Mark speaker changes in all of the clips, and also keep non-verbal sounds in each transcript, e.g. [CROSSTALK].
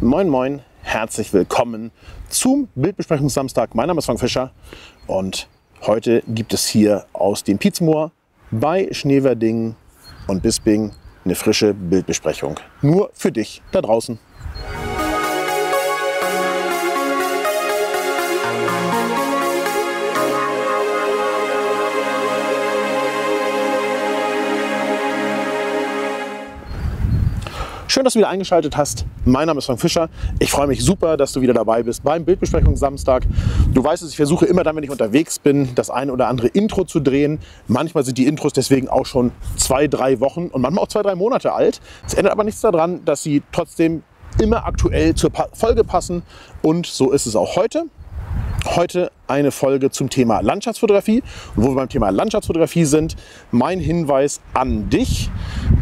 Speaker 1: Moin, moin, herzlich willkommen zum Bildbesprechungssamstag. Mein Name ist Frank Fischer und heute gibt es hier aus dem Pietzmoor bei Schneewerding und Bisping eine frische Bildbesprechung. Nur für dich da draußen. Schön, dass du wieder eingeschaltet hast. Mein Name ist Frank Fischer. Ich freue mich super, dass du wieder dabei bist beim Bildbesprechung Samstag. Du weißt es, ich versuche immer dann, wenn ich unterwegs bin, das eine oder andere Intro zu drehen. Manchmal sind die Intros deswegen auch schon zwei, drei Wochen und manchmal auch zwei, drei Monate alt. Es ändert aber nichts daran, dass sie trotzdem immer aktuell zur Folge passen. Und so ist es auch heute. Heute eine Folge zum Thema Landschaftsfotografie. Und wo wir beim Thema Landschaftsfotografie sind, mein Hinweis an dich.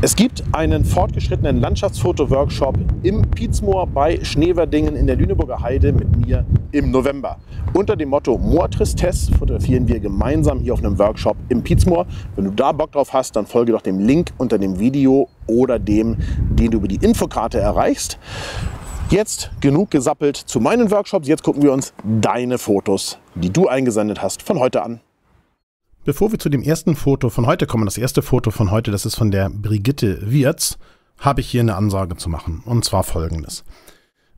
Speaker 1: Es gibt einen fortgeschrittenen Landschaftsfoto-Workshop im Pietzmoor bei Schneewerdingen in der Lüneburger Heide mit mir im November. Unter dem Motto Moor Tristesse fotografieren wir gemeinsam hier auf einem Workshop im Pietzmoor. Wenn du da Bock drauf hast, dann folge doch dem Link unter dem Video oder dem, den du über die Infokarte erreichst. Jetzt genug gesappelt zu meinen Workshops. Jetzt gucken wir uns deine Fotos, die du eingesendet hast, von heute an. Bevor wir zu dem ersten Foto von heute kommen, das erste Foto von heute, das ist von der Brigitte Wirz, habe ich hier eine Ansage zu machen. Und zwar folgendes.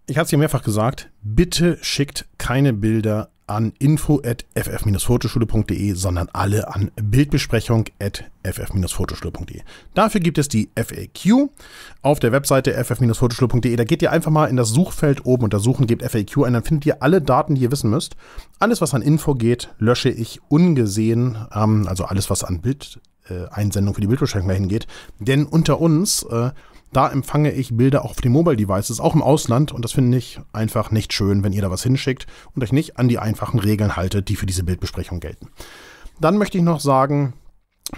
Speaker 1: Ich habe es hier mehrfach gesagt, bitte schickt keine Bilder an info.ff-fotoschule.de, sondern alle an bildbesprechung.ff-fotoschule.de. Dafür gibt es die FAQ auf der Webseite ff-fotoschule.de. Da geht ihr einfach mal in das Suchfeld oben unter Suchen, gebt FAQ ein, dann findet ihr alle Daten, die ihr wissen müsst. Alles, was an Info geht, lösche ich ungesehen, ähm, also alles, was an Bild, äh, Einsendung für die Bildbeschränkung dahin geht. Denn unter uns... Äh, da empfange ich Bilder auch auf den Mobile Devices, auch im Ausland. Und das finde ich einfach nicht schön, wenn ihr da was hinschickt und euch nicht an die einfachen Regeln haltet, die für diese Bildbesprechung gelten. Dann möchte ich noch sagen,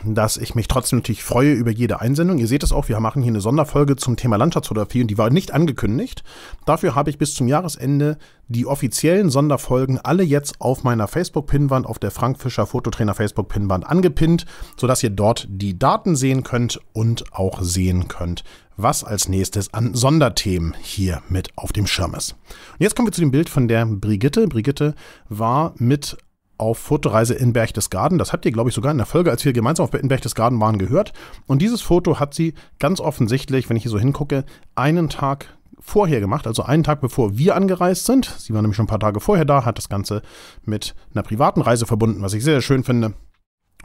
Speaker 1: dass ich mich trotzdem natürlich freue über jede Einsendung. Ihr seht es auch, wir machen hier eine Sonderfolge zum Thema Landschaftsfotografie und die war nicht angekündigt. Dafür habe ich bis zum Jahresende die offiziellen Sonderfolgen alle jetzt auf meiner Facebook-Pinwand, auf der Frank Fischer Fototrainer Facebook-Pinwand angepinnt, sodass ihr dort die Daten sehen könnt und auch sehen könnt, was als nächstes an Sonderthemen hier mit auf dem Schirm ist. Und jetzt kommen wir zu dem Bild von der Brigitte. Brigitte war mit auf Fotoreise in Berchtesgaden. Das habt ihr, glaube ich, sogar in der Folge, als wir gemeinsam auf in Berchtesgaden waren, gehört. Und dieses Foto hat sie ganz offensichtlich, wenn ich hier so hingucke, einen Tag vorher gemacht, also einen Tag bevor wir angereist sind. Sie war nämlich schon ein paar Tage vorher da, hat das Ganze mit einer privaten Reise verbunden, was ich sehr, sehr schön finde.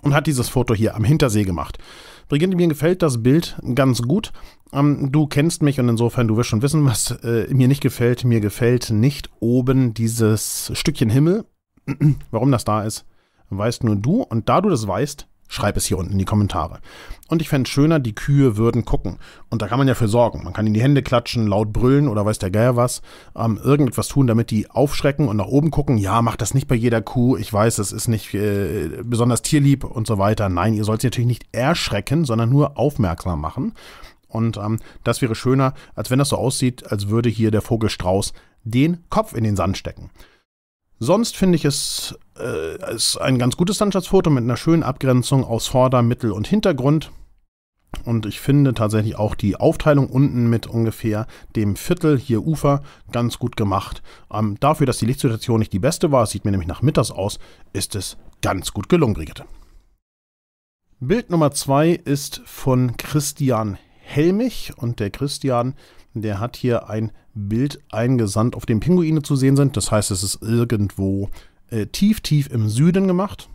Speaker 1: Und hat dieses Foto hier am Hintersee gemacht. Brigitte, mir gefällt das Bild ganz gut. Ähm, du kennst mich und insofern, du wirst schon wissen, was äh, mir nicht gefällt. Mir gefällt nicht oben dieses Stückchen Himmel [CLEARS THROAT] warum das da ist, weißt nur du. Und da du das weißt, schreib es hier unten in die Kommentare. Und ich fände es schöner, die Kühe würden gucken. Und da kann man ja für sorgen. Man kann in die Hände klatschen, laut brüllen oder weiß der Geier was. Ähm, irgendetwas tun, damit die aufschrecken und nach oben gucken. Ja, macht das nicht bei jeder Kuh. Ich weiß, es ist nicht äh, besonders tierlieb und so weiter. Nein, ihr sollt sie natürlich nicht erschrecken, sondern nur aufmerksam machen. Und ähm, das wäre schöner, als wenn das so aussieht, als würde hier der Vogel Strauß den Kopf in den Sand stecken. Sonst finde ich es äh, ist ein ganz gutes Landschaftsfoto mit einer schönen Abgrenzung aus Vorder-, Mittel- und Hintergrund. Und ich finde tatsächlich auch die Aufteilung unten mit ungefähr dem Viertel hier Ufer ganz gut gemacht. Ähm, dafür, dass die Lichtsituation nicht die beste war, es sieht mir nämlich nach mittags aus, ist es ganz gut gelungen, Brigitte. Bild Nummer zwei ist von Christian Helmich und der Christian, der hat hier ein Bild eingesandt, auf dem Pinguine zu sehen sind. Das heißt, es ist irgendwo äh, tief, tief im Süden gemacht.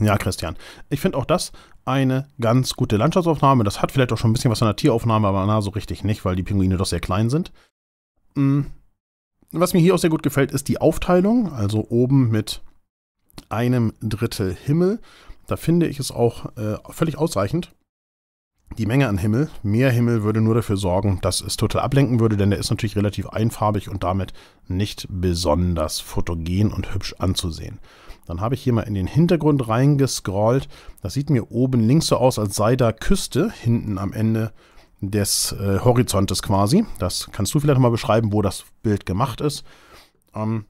Speaker 1: Ja, Christian, ich finde auch das eine ganz gute Landschaftsaufnahme. Das hat vielleicht auch schon ein bisschen was von der Tieraufnahme, aber na, so richtig nicht, weil die Pinguine doch sehr klein sind. Mm. Was mir hier auch sehr gut gefällt, ist die Aufteilung. Also oben mit einem Drittel Himmel. Da finde ich es auch äh, völlig ausreichend, die Menge an Himmel, mehr Himmel würde nur dafür sorgen, dass es total ablenken würde, denn der ist natürlich relativ einfarbig und damit nicht besonders fotogen und hübsch anzusehen. Dann habe ich hier mal in den Hintergrund reingescrollt. Das sieht mir oben links so aus, als sei da Küste hinten am Ende des äh, Horizontes quasi. Das kannst du vielleicht nochmal beschreiben, wo das Bild gemacht ist. Ähm,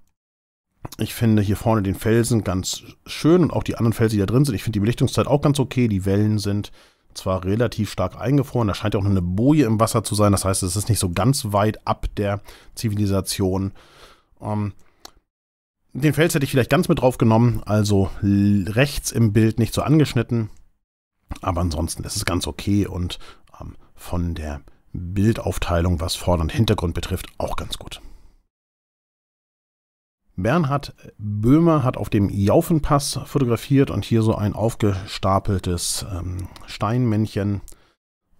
Speaker 1: ich finde hier vorne den Felsen ganz schön und auch die anderen Felsen, die da drin sind. Ich finde die Belichtungszeit auch ganz okay. Die Wellen sind zwar relativ stark eingefroren, da scheint ja auch noch eine Boje im Wasser zu sein, das heißt, es ist nicht so ganz weit ab der Zivilisation. Ähm, den Fels hätte ich vielleicht ganz mit drauf genommen, also rechts im Bild nicht so angeschnitten. Aber ansonsten ist es ganz okay und ähm, von der Bildaufteilung, was Vorder- und Hintergrund betrifft, auch ganz gut. Bernhard Böhmer hat auf dem Jaufenpass fotografiert und hier so ein aufgestapeltes ähm, Steinmännchen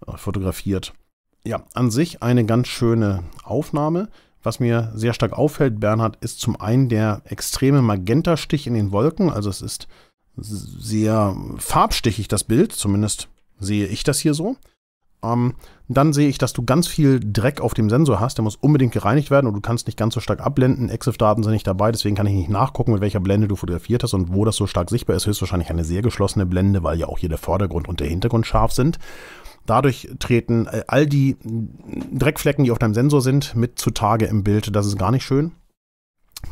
Speaker 1: äh, fotografiert. Ja, an sich eine ganz schöne Aufnahme. Was mir sehr stark auffällt, Bernhard, ist zum einen der extreme Magentastich in den Wolken. Also es ist sehr farbstichig, das Bild. Zumindest sehe ich das hier so. Ähm, dann sehe ich, dass du ganz viel Dreck auf dem Sensor hast. Der muss unbedingt gereinigt werden und du kannst nicht ganz so stark abblenden. Exif-Daten sind nicht dabei, deswegen kann ich nicht nachgucken, mit welcher Blende du fotografiert hast und wo das so stark sichtbar ist. Höchstwahrscheinlich eine sehr geschlossene Blende, weil ja auch hier der Vordergrund und der Hintergrund scharf sind. Dadurch treten äh, all die Dreckflecken, die auf deinem Sensor sind, mit zutage im Bild. Das ist gar nicht schön.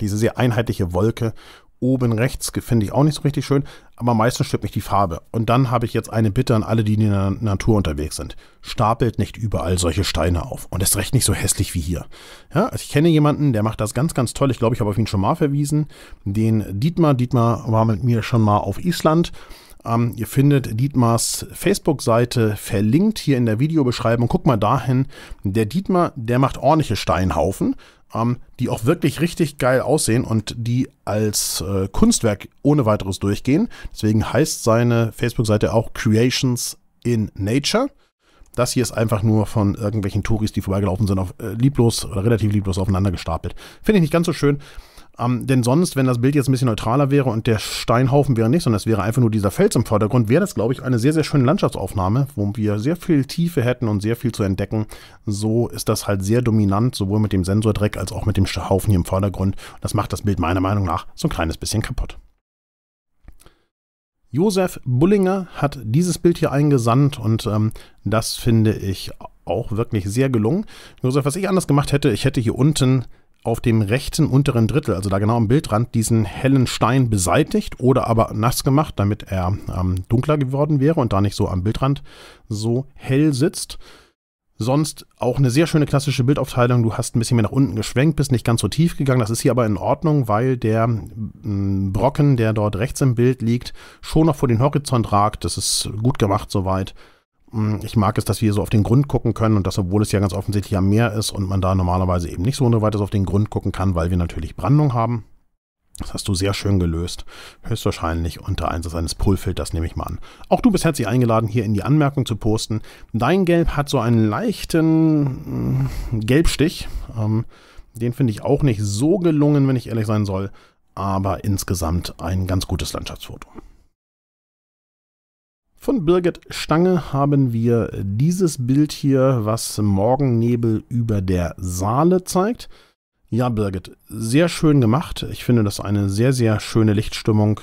Speaker 1: Diese sehr einheitliche Wolke oben rechts finde ich auch nicht so richtig schön, aber meistens stört mich die Farbe. Und dann habe ich jetzt eine Bitte an alle, die in der Natur unterwegs sind. Stapelt nicht überall solche Steine auf. Und ist recht nicht so hässlich wie hier. Ja, also ich kenne jemanden, der macht das ganz, ganz toll. Ich glaube, ich habe auf ihn schon mal verwiesen. Den Dietmar. Dietmar war mit mir schon mal auf Island. Ähm, ihr findet Dietmars Facebook-Seite verlinkt hier in der Videobeschreibung. Guck mal dahin. Der Dietmar, der macht ordentliche Steinhaufen ähm, die auch wirklich richtig geil aussehen und die als äh, Kunstwerk ohne weiteres durchgehen. Deswegen heißt seine Facebook-Seite auch Creations in Nature. Das hier ist einfach nur von irgendwelchen Touris, die vorbeigelaufen sind, auf äh, lieblos oder relativ lieblos aufeinander gestapelt. Finde ich nicht ganz so schön. Ähm, denn sonst, wenn das Bild jetzt ein bisschen neutraler wäre und der Steinhaufen wäre nicht, sondern es wäre einfach nur dieser Fels im Vordergrund, wäre das, glaube ich, eine sehr, sehr schöne Landschaftsaufnahme, wo wir sehr viel Tiefe hätten und sehr viel zu entdecken. So ist das halt sehr dominant, sowohl mit dem Sensordreck als auch mit dem Haufen hier im Vordergrund. Das macht das Bild meiner Meinung nach so ein kleines bisschen kaputt. Josef Bullinger hat dieses Bild hier eingesandt und ähm, das finde ich auch wirklich sehr gelungen. Josef, was ich anders gemacht hätte, ich hätte hier unten auf dem rechten unteren Drittel, also da genau am Bildrand, diesen hellen Stein beseitigt oder aber nass gemacht, damit er ähm, dunkler geworden wäre und da nicht so am Bildrand so hell sitzt. Sonst auch eine sehr schöne klassische Bildaufteilung. Du hast ein bisschen mehr nach unten geschwenkt, bist nicht ganz so tief gegangen. Das ist hier aber in Ordnung, weil der Brocken, der dort rechts im Bild liegt, schon noch vor den Horizont ragt. Das ist gut gemacht soweit. Hm, ich mag es, dass wir so auf den Grund gucken können und dass, obwohl es ja ganz offensichtlich am Meer ist und man da normalerweise eben nicht so ohne weiteres auf den Grund gucken kann, weil wir natürlich Brandung haben. Das hast du sehr schön gelöst. Höchstwahrscheinlich unter Einsatz eines Pullfilters nehme ich mal an. Auch du bist herzlich eingeladen, hier in die Anmerkung zu posten. Dein Gelb hat so einen leichten hm, Gelbstich. Ähm, den finde ich auch nicht so gelungen, wenn ich ehrlich sein soll. Aber insgesamt ein ganz gutes Landschaftsfoto. Von Birgit Stange haben wir dieses Bild hier, was Morgennebel über der Saale zeigt. Ja, Birgit, sehr schön gemacht. Ich finde das eine sehr, sehr schöne Lichtstimmung.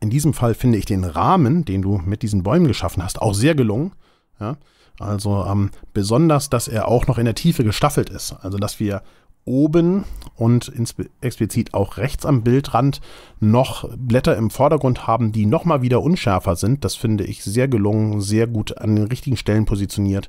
Speaker 1: In diesem Fall finde ich den Rahmen, den du mit diesen Bäumen geschaffen hast, auch sehr gelungen. Ja, also ähm, besonders, dass er auch noch in der Tiefe gestaffelt ist. Also, dass wir oben und explizit auch rechts am Bildrand noch Blätter im Vordergrund haben, die nochmal wieder unschärfer sind. Das finde ich sehr gelungen, sehr gut an den richtigen Stellen positioniert.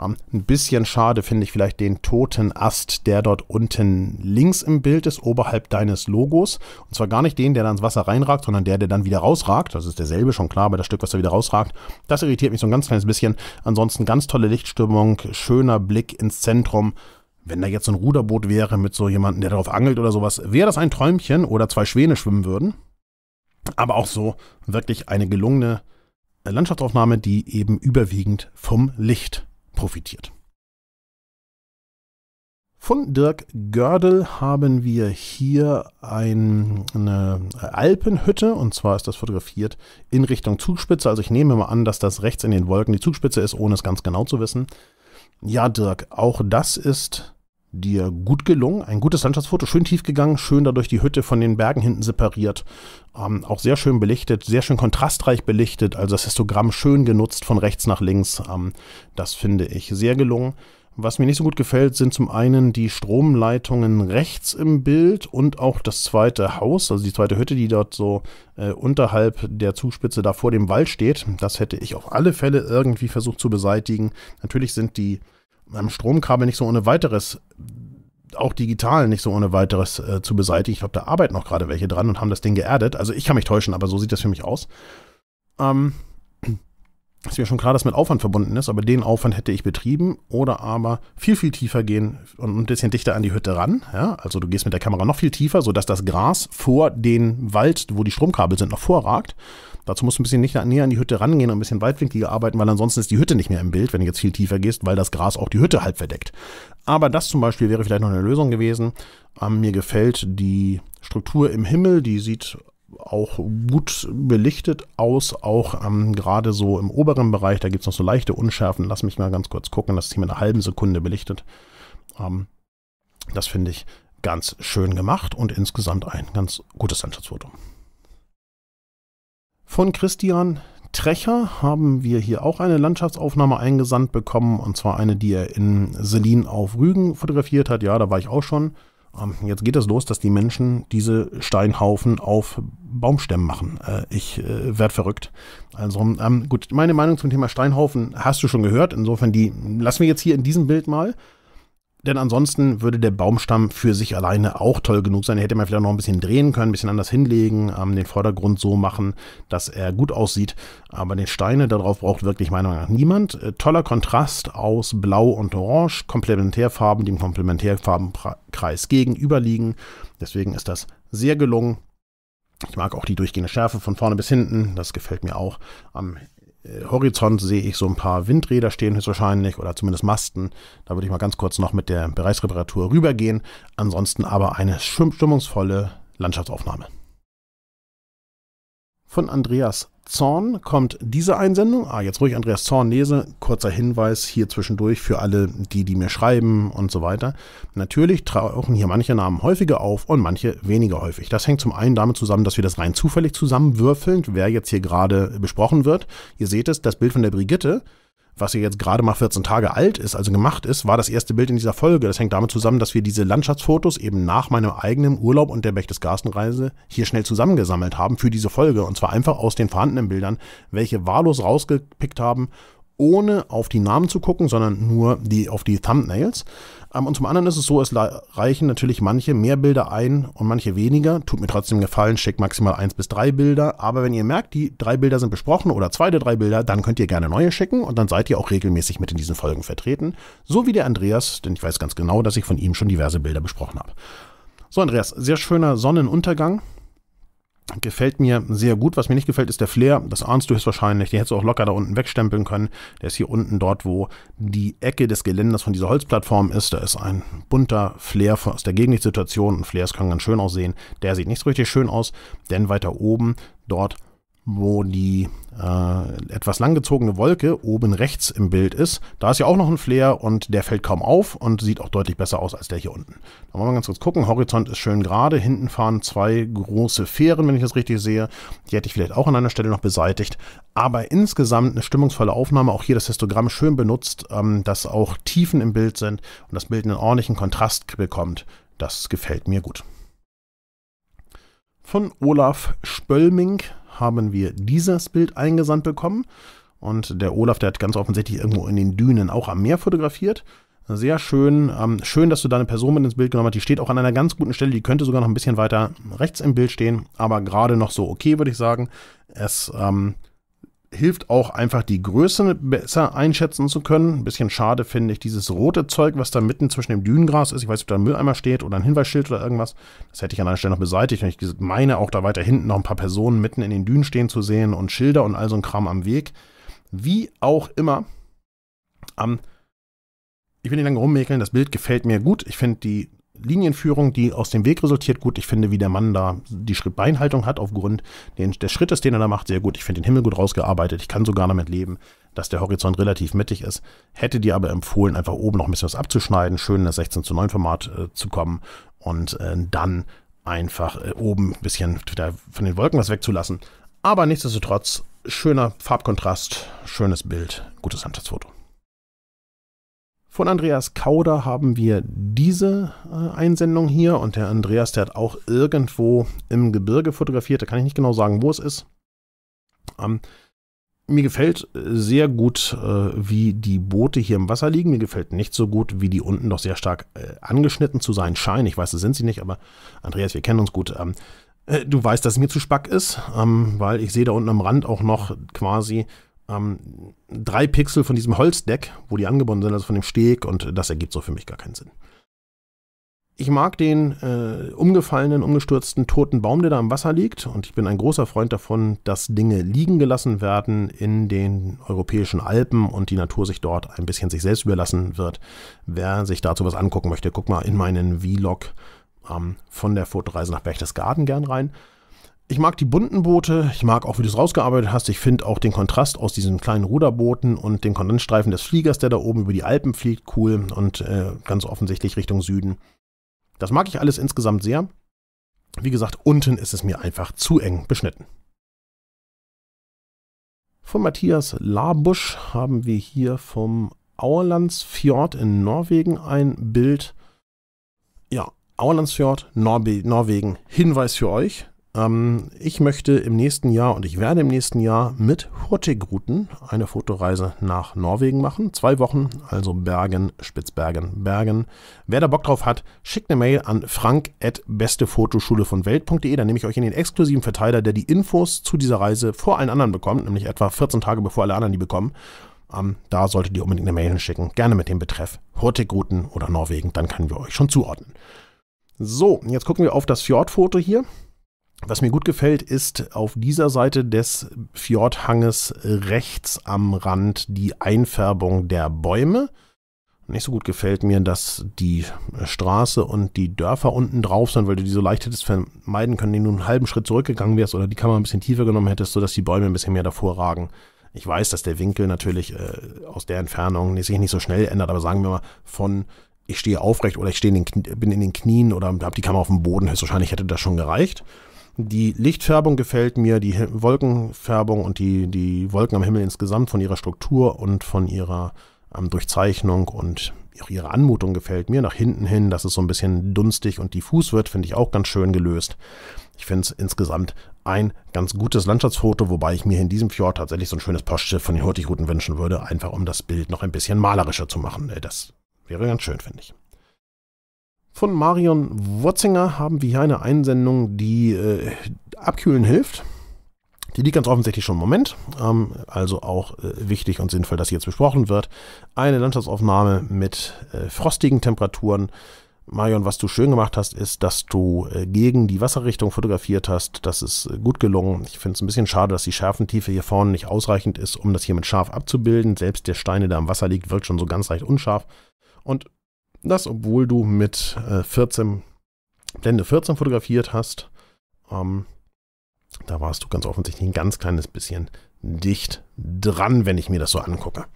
Speaker 1: Ähm, ein bisschen schade finde ich vielleicht den toten Ast, der dort unten links im Bild ist, oberhalb deines Logos. Und zwar gar nicht den, der dann ins Wasser reinragt, sondern der, der dann wieder rausragt. Das ist derselbe, schon klar, aber das Stück, was da wieder rausragt. Das irritiert mich so ein ganz kleines bisschen. Ansonsten ganz tolle Lichtstimmung, schöner Blick ins Zentrum. Wenn da jetzt so ein Ruderboot wäre mit so jemandem, der darauf angelt oder sowas, wäre das ein Träumchen oder zwei Schwäne schwimmen würden. Aber auch so wirklich eine gelungene äh, Landschaftsaufnahme, die eben überwiegend vom Licht profitiert. Von Dirk Gördel haben wir hier ein, eine Alpenhütte und zwar ist das fotografiert in Richtung Zugspitze. Also ich nehme mal an, dass das rechts in den Wolken die Zugspitze ist, ohne es ganz genau zu wissen. Ja, Dirk, auch das ist dir gut gelungen. Ein gutes Landschaftsfoto, schön tief gegangen, schön dadurch die Hütte von den Bergen hinten separiert. Ähm, auch sehr schön belichtet, sehr schön kontrastreich belichtet. Also das Histogramm schön genutzt von rechts nach links. Ähm, das finde ich sehr gelungen. Was mir nicht so gut gefällt, sind zum einen die Stromleitungen rechts im Bild und auch das zweite Haus, also die zweite Hütte, die dort so äh, unterhalb der Zugspitze da vor dem Wald steht. Das hätte ich auf alle Fälle irgendwie versucht zu beseitigen. Natürlich sind die am Stromkabel nicht so ohne weiteres, auch digital nicht so ohne weiteres äh, zu beseitigen. Ich glaube, da arbeiten auch gerade welche dran und haben das Ding geerdet. Also ich kann mich täuschen, aber so sieht das für mich aus. Ähm, ist mir schon klar, dass mit Aufwand verbunden ist, aber den Aufwand hätte ich betrieben oder aber viel, viel tiefer gehen und ein bisschen dichter an die Hütte ran. Ja? Also du gehst mit der Kamera noch viel tiefer, sodass das Gras vor den Wald, wo die Stromkabel sind, noch vorragt. Dazu musst du ein bisschen nicht näher an die Hütte rangehen und ein bisschen weitwinkliger arbeiten, weil ansonsten ist die Hütte nicht mehr im Bild, wenn du jetzt viel tiefer gehst, weil das Gras auch die Hütte halb verdeckt. Aber das zum Beispiel wäre vielleicht noch eine Lösung gewesen. Ähm, mir gefällt die Struktur im Himmel, die sieht auch gut belichtet aus, auch ähm, gerade so im oberen Bereich. Da gibt es noch so leichte Unschärfen. Lass mich mal ganz kurz gucken. Das ist hier mit einer halben Sekunde belichtet. Ähm, das finde ich ganz schön gemacht und insgesamt ein ganz gutes Landschaftsfoto. Von Christian Trecher haben wir hier auch eine Landschaftsaufnahme eingesandt bekommen, und zwar eine, die er in Selin auf Rügen fotografiert hat. Ja, da war ich auch schon. Ähm, jetzt geht es los, dass die Menschen diese Steinhaufen auf Baumstämmen machen. Äh, ich äh, werde verrückt. Also ähm, gut, meine Meinung zum Thema Steinhaufen hast du schon gehört. Insofern die lassen wir jetzt hier in diesem Bild mal. Denn ansonsten würde der Baumstamm für sich alleine auch toll genug sein. Er hätte man vielleicht noch ein bisschen drehen können, ein bisschen anders hinlegen, ähm, den Vordergrund so machen, dass er gut aussieht. Aber den Steine darauf braucht wirklich meiner Meinung nach niemand. Äh, toller Kontrast aus Blau und Orange, Komplementärfarben, die im Komplementärfarbenkreis gegenüberliegen. Deswegen ist das sehr gelungen. Ich mag auch die durchgehende Schärfe von vorne bis hinten, das gefällt mir auch. Am äh, Horizont sehe ich so ein paar Windräder stehen höchstwahrscheinlich oder zumindest Masten. Da würde ich mal ganz kurz noch mit der Bereichsreparatur rübergehen. Ansonsten aber eine stimmungsvolle Landschaftsaufnahme. Von Andreas Zorn kommt diese Einsendung. Ah, jetzt, wo ich Andreas Zorn lese, kurzer Hinweis hier zwischendurch für alle, die, die mir schreiben und so weiter. Natürlich tauchen hier manche Namen häufiger auf und manche weniger häufig. Das hängt zum einen damit zusammen, dass wir das rein zufällig zusammenwürfeln, wer jetzt hier gerade besprochen wird. Ihr seht es, das Bild von der Brigitte was hier jetzt gerade mal 14 Tage alt ist, also gemacht ist, war das erste Bild in dieser Folge. Das hängt damit zusammen, dass wir diese Landschaftsfotos eben nach meinem eigenen Urlaub und der Berchtesgaden-Reise hier schnell zusammengesammelt haben für diese Folge. Und zwar einfach aus den vorhandenen Bildern, welche wahllos rausgepickt haben ohne auf die Namen zu gucken, sondern nur die, auf die Thumbnails. Ähm, und zum anderen ist es so, es reichen natürlich manche mehr Bilder ein und manche weniger. Tut mir trotzdem Gefallen, schickt maximal eins bis drei Bilder. Aber wenn ihr merkt, die drei Bilder sind besprochen oder zwei der drei Bilder, dann könnt ihr gerne neue schicken und dann seid ihr auch regelmäßig mit in diesen Folgen vertreten. So wie der Andreas, denn ich weiß ganz genau, dass ich von ihm schon diverse Bilder besprochen habe. So, Andreas, sehr schöner Sonnenuntergang. Gefällt mir sehr gut. Was mir nicht gefällt, ist der Flair. Das ahnst du höchstwahrscheinlich. Den hättest du auch locker da unten wegstempeln können. Der ist hier unten dort, wo die Ecke des Geländers von dieser Holzplattform ist. Da ist ein bunter Flair aus der Gegensituation. Und Flairs können ganz schön aussehen. Der sieht nicht so richtig schön aus, denn weiter oben dort wo die äh, etwas langgezogene Wolke oben rechts im Bild ist. Da ist ja auch noch ein Flair und der fällt kaum auf und sieht auch deutlich besser aus als der hier unten. Da wollen wir ganz kurz gucken. Horizont ist schön gerade. Hinten fahren zwei große Fähren, wenn ich das richtig sehe. Die hätte ich vielleicht auch an einer Stelle noch beseitigt. Aber insgesamt eine stimmungsvolle Aufnahme. Auch hier das Histogramm schön benutzt, ähm, dass auch Tiefen im Bild sind und das Bild einen ordentlichen Kontrast bekommt. Das gefällt mir gut. Von Olaf Spölming haben wir dieses Bild eingesandt bekommen. Und der Olaf, der hat ganz offensichtlich irgendwo in den Dünen auch am Meer fotografiert. Sehr schön. Ähm, schön, dass du deine Person mit ins Bild genommen hast. Die steht auch an einer ganz guten Stelle. Die könnte sogar noch ein bisschen weiter rechts im Bild stehen. Aber gerade noch so okay, würde ich sagen. Es ähm, hilft auch einfach die Größe besser einschätzen zu können. Ein bisschen schade finde ich dieses rote Zeug, was da mitten zwischen dem Dünengras ist. Ich weiß nicht, ob da ein Mülleimer steht oder ein Hinweisschild oder irgendwas. Das hätte ich an einer Stelle noch beseitigt. Und ich meine auch da weiter hinten noch ein paar Personen mitten in den Dünen stehen zu sehen und Schilder und all so ein Kram am Weg. Wie auch immer. Um, ich will nicht lange rummäkeln. Das Bild gefällt mir gut. Ich finde die Linienführung, die aus dem Weg resultiert, gut. Ich finde, wie der Mann da die Beinhaltung hat aufgrund des Schrittes, den er da macht, sehr gut. Ich finde den Himmel gut rausgearbeitet. Ich kann sogar damit leben, dass der Horizont relativ mittig ist. Hätte dir aber empfohlen, einfach oben noch ein bisschen was abzuschneiden, schön in das 16 zu 9 Format äh, zu kommen und äh, dann einfach äh, oben ein bisschen von den Wolken was wegzulassen. Aber nichtsdestotrotz, schöner Farbkontrast, schönes Bild, gutes Landschaftsfoto. Von Andreas Kauder haben wir diese äh, Einsendung hier und der Andreas, der hat auch irgendwo im Gebirge fotografiert, da kann ich nicht genau sagen, wo es ist. Ähm, mir gefällt äh, sehr gut, äh, wie die Boote hier im Wasser liegen. Mir gefällt nicht so gut, wie die unten doch sehr stark äh, angeschnitten zu sein scheinen. Ich weiß, das sind sie nicht, aber Andreas, wir kennen uns gut. Ähm, äh, du weißt, dass es mir zu spack ist, ähm, weil ich sehe da unten am Rand auch noch quasi ähm, drei Pixel von diesem Holzdeck, wo die angebunden sind, also von dem Steg, und das ergibt so für mich gar keinen Sinn. Ich mag den äh, umgefallenen, umgestürzten, toten Baum, der da im Wasser liegt. Und ich bin ein großer Freund davon, dass Dinge liegen gelassen werden in den europäischen Alpen und die Natur sich dort ein bisschen sich selbst überlassen wird. Wer sich dazu was angucken möchte, guck mal in meinen Vlog ähm, von der Fotoreise nach Berchtesgaden gern rein. Ich mag die bunten Boote, ich mag auch, wie du es rausgearbeitet hast. Ich finde auch den Kontrast aus diesen kleinen Ruderbooten und den Kondensstreifen des Fliegers, der da oben über die Alpen fliegt, cool und äh, ganz offensichtlich Richtung Süden. Das mag ich alles insgesamt sehr. Wie gesagt, unten ist es mir einfach zu eng beschnitten. Von Matthias Labusch haben wir hier vom Auerlandsfjord in Norwegen ein Bild. Ja, Auerlandsfjord, Norbe Norwegen. Hinweis für euch. Ähm, ich möchte im nächsten Jahr und ich werde im nächsten Jahr mit Hurtigruten eine Fotoreise nach Norwegen machen. Zwei Wochen, also Bergen, Spitzbergen, Bergen. Wer da Bock drauf hat, schickt eine Mail an frank.bestefotoschule von Welt.de. Dann nehme ich euch in den exklusiven Verteiler, der die Infos zu dieser Reise vor allen anderen bekommt, nämlich etwa 14 Tage bevor alle anderen die bekommen. Um, ähm, da solltet ihr unbedingt eine Mail schicken, gerne mit dem Betreff Hurtigruten oder Norwegen, dann können wir euch schon zuordnen. So, jetzt gucken wir auf das Fjordfoto hier. Was mir gut gefällt, ist auf dieser Seite des Fjordhanges rechts am Rand die Einfärbung der Bäume. Nicht so gut gefällt mir, dass die Straße und die Dörfer unten drauf sind, weil du die so leicht hättest vermeiden können, indem du einen halben Schritt zurückgegangen wärst oder die Kamera ein bisschen tiefer genommen hättest, sodass die Bäume ein bisschen mehr davor ragen. Ich weiß, dass der Winkel natürlich äh, aus der Entfernung sich nicht so schnell ändert, aber sagen wir mal von ich stehe aufrecht oder ich stehe in den Knie, bin in den Knien oder habe die Kamera auf dem Boden, höchstwahrscheinlich hätte das schon gereicht. Die Lichtfärbung gefällt mir, die Wolkenfärbung und die, die Wolken am Himmel insgesamt von ihrer Struktur und von ihrer ähm, Durchzeichnung und auch ihre Anmutung gefällt mir. Nach hinten hin, dass es so ein bisschen dunstig und diffus wird, finde ich auch ganz schön gelöst. Ich finde es insgesamt ein ganz gutes Landschaftsfoto, wobei ich mir in diesem Fjord tatsächlich so ein schönes Postschiff von den Hurtigruten wünschen würde, einfach um das Bild noch ein bisschen malerischer zu machen. Das wäre ganz schön, finde ich. Von Marion Wotzinger haben wir hier eine Einsendung, die äh, abkühlen hilft. Die liegt ganz offensichtlich schon im Moment, ähm, also auch äh, wichtig und sinnvoll, dass sie jetzt besprochen wird. Eine Landschaftsaufnahme mit äh, frostigen Temperaturen. Marion, was du schön gemacht hast, ist, dass du äh, gegen die Wasserrichtung fotografiert hast. Das ist äh, gut gelungen. Ich finde es ein bisschen schade, dass die Schärfentiefe hier vorne nicht ausreichend ist, um das hier mit scharf abzubilden. Selbst der Steine, der am Wasser liegt, wirkt schon so ganz leicht unscharf. Und das, obwohl du mit äh, 14, Blende 14 fotografiert hast. Ähm, da warst du ganz offensichtlich ein ganz kleines bisschen dicht dran, wenn ich mir das so angucke.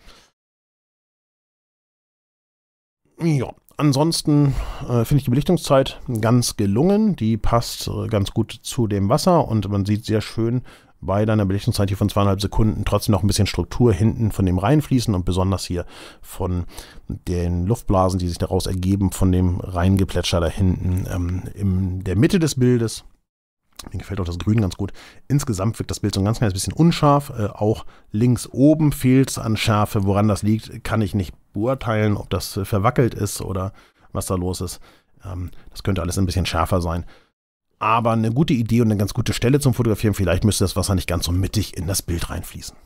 Speaker 1: Ja, ansonsten äh, finde ich die Belichtungszeit ganz gelungen. Die passt äh, ganz gut zu dem Wasser und man sieht sehr schön, bei deiner Belichtungszeit hier von zweieinhalb Sekunden trotzdem noch ein bisschen Struktur hinten von dem reinfließen und besonders hier von den Luftblasen, die sich daraus ergeben, von dem Reingeplätscher da hinten ähm, in der Mitte des Bildes. Mir gefällt auch das Grün ganz gut. Insgesamt wirkt das Bild so ein ganz kleines bisschen unscharf. Äh, auch links oben fehlt es an Schärfe. Woran das liegt, kann ich nicht beurteilen, ob das äh, verwackelt ist oder was da los ist. Ähm, das könnte alles ein bisschen schärfer sein aber eine gute Idee und eine ganz gute Stelle zum Fotografieren. Vielleicht müsste das Wasser nicht ganz so mittig in das Bild reinfließen.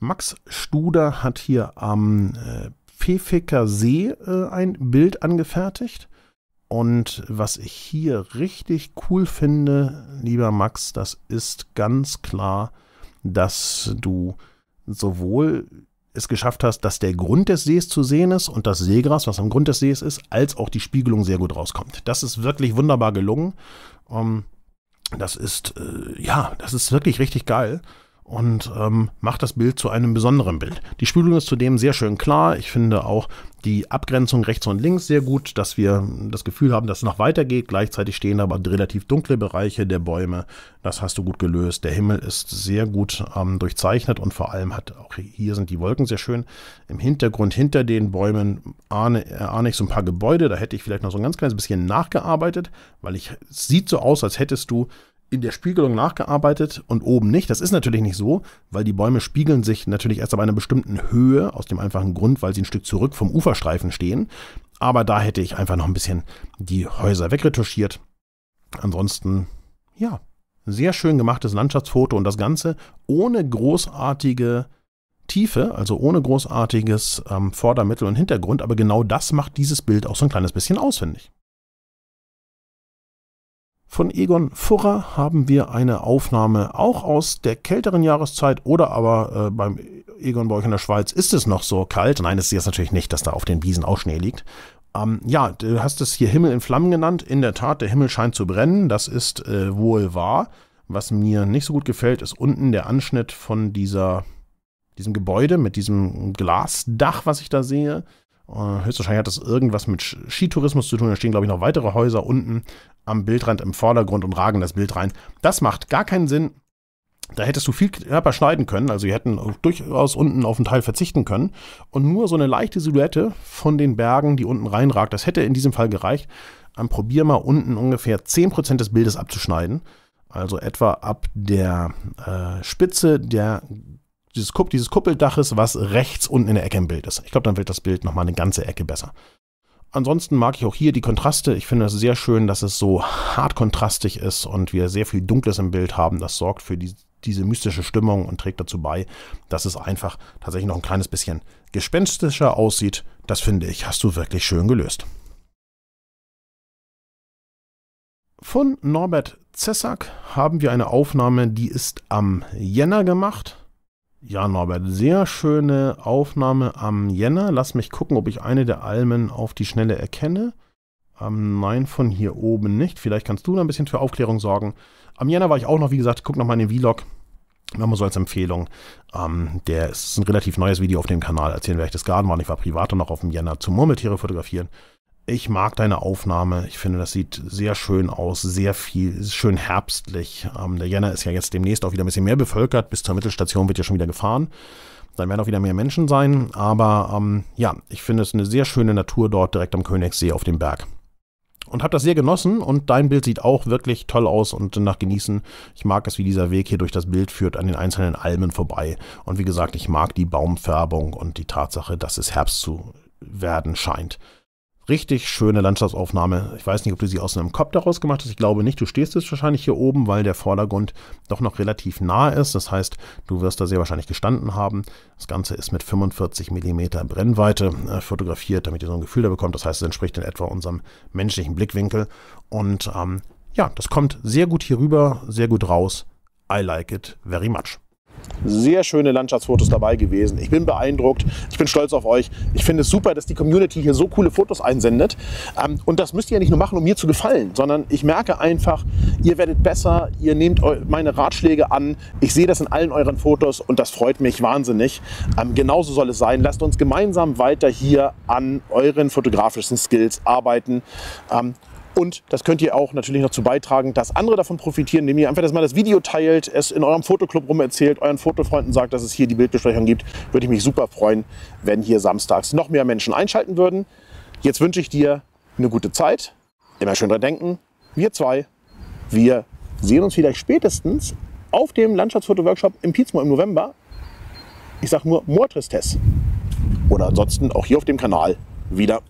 Speaker 1: Max Studer hat hier am äh, See äh, ein Bild angefertigt. Und was ich hier richtig cool finde, lieber Max, das ist ganz klar, dass du sowohl es geschafft hast, dass der Grund des Sees zu sehen ist und das Seegras, was am Grund des Sees ist, als auch die Spiegelung sehr gut rauskommt. Das ist wirklich wunderbar gelungen. Ähm, das ist, äh, ja, das ist wirklich richtig geil und ähm, macht das Bild zu einem besonderen Bild. Die Spülung ist zudem sehr schön klar. Ich finde auch die Abgrenzung rechts und links sehr gut, dass wir das Gefühl haben, dass es noch weitergeht. Gleichzeitig stehen aber relativ dunkle Bereiche der Bäume. Das hast du gut gelöst. Der Himmel ist sehr gut ähm, durchzeichnet und vor allem hat auch hier sind die Wolken sehr schön. Im Hintergrund hinter den Bäumen ahne, ahne ich so ein paar Gebäude. Da hätte ich vielleicht noch so ein ganz kleines bisschen nachgearbeitet, weil ich es sieht so aus, als hättest du in der Spiegelung nachgearbeitet und oben nicht. Das ist natürlich nicht so, weil die Bäume spiegeln sich natürlich erst ab einer bestimmten Höhe, aus dem einfachen Grund, weil sie ein Stück zurück vom Uferstreifen stehen. Aber da hätte ich einfach noch ein bisschen die Häuser wegretuschiert. Ansonsten, ja, sehr schön gemachtes Landschaftsfoto und das Ganze ohne großartige Tiefe, also ohne großartiges ähm, Vordermittel und Hintergrund. Aber genau das macht dieses Bild auch so ein kleines bisschen aus, von Egon Furrer haben wir eine Aufnahme auch aus der kälteren Jahreszeit oder aber äh, beim Egon bei euch in der Schweiz ist es noch so kalt. Nein, es ist jetzt natürlich nicht, dass da auf den Wiesen auch Schnee liegt. Ähm, ja, du hast es hier Himmel in Flammen genannt. In der Tat, der Himmel scheint zu brennen. Das ist äh, wohl wahr. Was mir nicht so gut gefällt, ist unten der Anschnitt von dieser, diesem Gebäude mit diesem Glasdach, was ich da sehe. Äh, höchstwahrscheinlich hat das irgendwas mit Skitourismus zu tun. Da stehen, glaube ich, noch weitere Häuser unten am Bildrand im Vordergrund und ragen das Bild rein. Das macht gar keinen Sinn. Da hättest du viel Körper schneiden können. Also, wir hätten durchaus unten auf den Teil verzichten können. Und nur so eine leichte Silhouette von den Bergen, die unten reinragt, das hätte in diesem Fall gereicht. Dann probier mal unten ungefähr 10% des Bildes abzuschneiden. Also etwa ab der äh, Spitze der, dieses, Kupp, dieses Kuppeldaches, was rechts unten in der Ecke im Bild ist. Ich glaube, dann wird das Bild nochmal eine ganze Ecke besser. Ansonsten mag ich auch hier die Kontraste. Ich finde es sehr schön, dass es so hart kontrastig ist und wir sehr viel Dunkles im Bild haben. Das sorgt für die, diese mystische Stimmung und trägt dazu bei, dass es einfach tatsächlich noch ein kleines bisschen gespenstischer aussieht. Das finde ich, hast du wirklich schön gelöst. Von Norbert Zessack haben wir eine Aufnahme, die ist am Jänner gemacht. Ja, Norbert, sehr schöne Aufnahme am Jänner. Lass mich gucken, ob ich eine der Almen auf die Schnelle erkenne. Ähm, nein, von hier oben nicht. Vielleicht kannst du da ein bisschen für Aufklärung sorgen. Am Jänner war ich auch noch, wie gesagt, guck nochmal in den Vlog. Nochmal so als Empfehlung. Ähm, der ist ein relativ neues Video auf dem Kanal. Erzählen, wer ich das Garten war. Ich war privat noch auf dem Jänner zum Murmeltiere fotografieren ich mag deine Aufnahme. Ich finde, das sieht sehr schön aus, sehr viel, schön herbstlich. Ähm, der Jänner ist ja jetzt demnächst auch wieder ein bisschen mehr bevölkert. Bis zur Mittelstation wird ja schon wieder gefahren. Dann werden auch wieder mehr Menschen sein. Aber ähm, ja, ich finde es eine sehr schöne Natur dort direkt am Königssee auf dem Berg. Und habe das sehr genossen und dein Bild sieht auch wirklich toll aus und nach genießen. Ich mag es, wie dieser Weg hier durch das Bild führt, an den einzelnen Almen vorbei. Und wie gesagt, ich mag die Baumfärbung und die Tatsache, dass es Herbst zu werden scheint. Richtig schöne Landschaftsaufnahme. Ich weiß nicht, ob du sie aus einem Kopf daraus gemacht hast. Ich glaube nicht. Du stehst jetzt wahrscheinlich hier oben, weil der Vordergrund doch noch relativ nah ist. Das heißt, du wirst da sehr wahrscheinlich gestanden haben. Das Ganze ist mit 45 mm Brennweite äh, fotografiert, damit ihr so ein Gefühl da bekommt. Das heißt, es entspricht in etwa unserem menschlichen Blickwinkel. Und ähm, ja, das kommt sehr gut hier rüber, sehr gut raus. I like it very much sehr schöne Landschaftsfotos dabei gewesen. Ich bin beeindruckt, ich bin stolz auf euch. Ich finde es super, dass die Community hier so coole Fotos einsendet. Ähm, und das müsst ihr ja nicht nur machen, um mir zu gefallen, sondern ich merke einfach, ihr werdet besser, ihr nehmt meine Ratschläge an. Ich sehe das in allen euren Fotos und das freut mich wahnsinnig. Ähm, genauso soll es sein. Lasst uns gemeinsam weiter hier an euren fotografischen Skills arbeiten. Ähm, und das könnt ihr auch natürlich noch zu beitragen, dass andere davon profitieren, indem ihr einfach das mal das Video teilt, es in eurem Fotoclub rum erzählt, euren Fotofreunden sagt, dass es hier die Bildbesprechung gibt. Würde ich mich super freuen, wenn hier samstags noch mehr Menschen einschalten würden. Jetzt wünsche ich dir eine gute Zeit. Immer schön dran denken. Wir zwei, wir sehen uns vielleicht spätestens auf dem Landschaftsfoto-Workshop im Pizmo im November. Ich sage nur Moortristesse. Oder ansonsten auch hier auf dem Kanal wieder